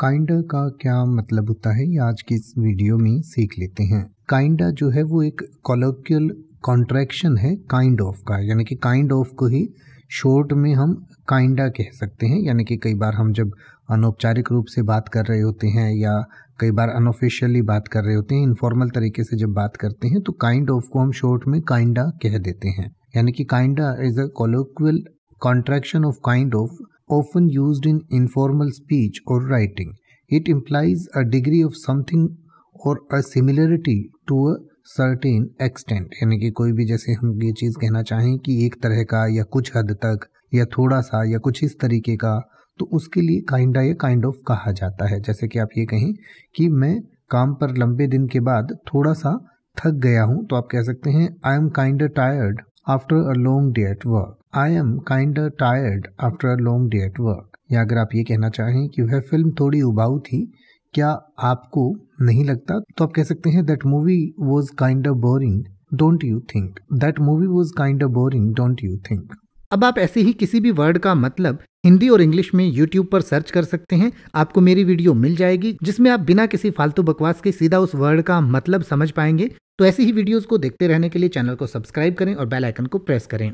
Kind का क्या मतलब होता है ये आज की इस वीडियो में सीख लेते हैं काइंडा जो है वो एक कॉलोकियल कॉन्ट्रैक्शन है काइंड ऑफ का यानी कि काइंड ऑफ को ही शॉर्ट में हम काइंडा कह सकते हैं यानी कि कई बार हम जब अनौपचारिक रूप से बात कर रहे होते हैं या कई बार अनऑफिशियली बात कर रहे होते हैं इनफॉर्मल तरीके से जब बात करते हैं तो काइंड ऑफ को हम शॉर्ट में काइंडा कह देते हैं यानी कि kinda is a colloquial contraction of kind of often used in informal speech or writing. It implies a degree of something और a similarity to a certain extent यानी कि कोई भी जैसे हम ये चीज़ कहना चाहें कि एक तरह का या कुछ हद तक या थोड़ा सा या कुछ इस तरीके का तो उसके लिए काइंडा या काइंड ऑफ कहा जाता है जैसे कि आप ये कहें कि मैं काम पर लंबे दिन के बाद थोड़ा सा थक गया हूँ तो आप कह सकते हैं I am kind tired after a long day at work I am kind tired after a long day at work या अगर आप ये कहना चाहें कि वह फिल्म थोड़ी उबाऊ थी क्या आपको नहीं लगता तो आप कह सकते हैं that movie was kind boring don't you think that movie was kind boring don't you think अब आप ऐसे ही किसी भी वर्ड का मतलब हिंदी और इंग्लिश में यूट्यूब पर सर्च कर सकते हैं आपको मेरी वीडियो मिल जाएगी जिसमें आप बिना किसी फालतू बकवास के सीधा उस वर्ड का मतलब समझ पाएंगे तो ऐसी ही वीडियोस को देखते रहने के लिए चैनल को सब्सक्राइब करें और बेल आइकन को प्रेस करें